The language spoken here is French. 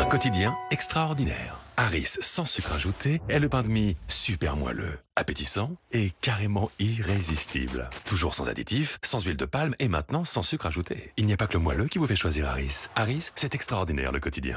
Un quotidien extraordinaire. Harris sans sucre ajouté est le pain de mie super moelleux, appétissant et carrément irrésistible. Toujours sans additifs, sans huile de palme et maintenant sans sucre ajouté. Il n'y a pas que le moelleux qui vous fait choisir Harris. Harris, c'est extraordinaire le quotidien.